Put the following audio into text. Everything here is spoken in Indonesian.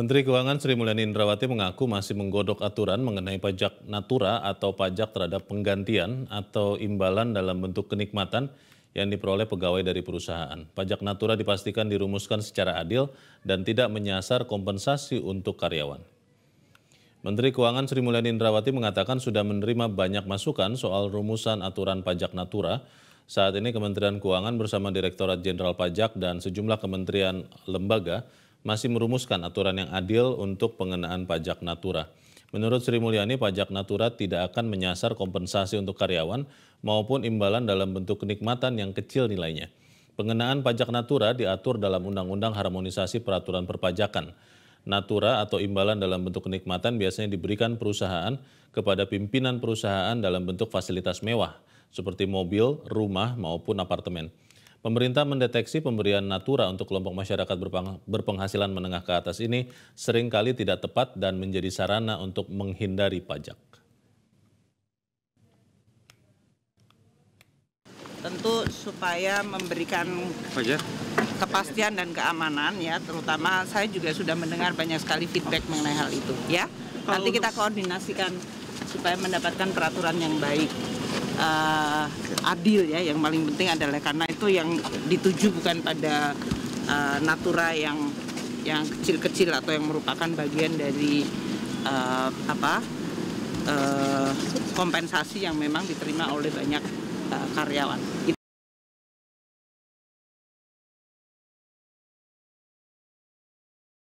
Menteri Keuangan Sri Mulyani Indrawati mengaku masih menggodok aturan mengenai pajak natura atau pajak terhadap penggantian atau imbalan dalam bentuk kenikmatan yang diperoleh pegawai dari perusahaan. Pajak natura dipastikan dirumuskan secara adil dan tidak menyasar kompensasi untuk karyawan. Menteri Keuangan Sri Mulyani Indrawati mengatakan sudah menerima banyak masukan soal rumusan aturan pajak natura. Saat ini Kementerian Keuangan bersama Direktorat Jenderal Pajak dan sejumlah kementerian lembaga masih merumuskan aturan yang adil untuk pengenaan pajak natura. Menurut Sri Mulyani, pajak natura tidak akan menyasar kompensasi untuk karyawan maupun imbalan dalam bentuk kenikmatan yang kecil nilainya. Pengenaan pajak natura diatur dalam Undang-Undang Harmonisasi Peraturan Perpajakan. Natura atau imbalan dalam bentuk kenikmatan biasanya diberikan perusahaan kepada pimpinan perusahaan dalam bentuk fasilitas mewah, seperti mobil, rumah, maupun apartemen. Pemerintah mendeteksi pemberian natura untuk kelompok masyarakat berpenghasilan menengah ke atas ini seringkali tidak tepat dan menjadi sarana untuk menghindari pajak. Tentu supaya memberikan kepastian dan keamanan ya terutama saya juga sudah mendengar banyak sekali feedback mengenai hal itu ya. Nanti kita koordinasikan supaya mendapatkan peraturan yang baik uh, adil ya yang paling penting adalah karena itu yang dituju bukan pada uh, natura yang yang kecil-kecil atau yang merupakan bagian dari uh, apa uh, kompensasi yang memang diterima oleh banyak uh, karyawan.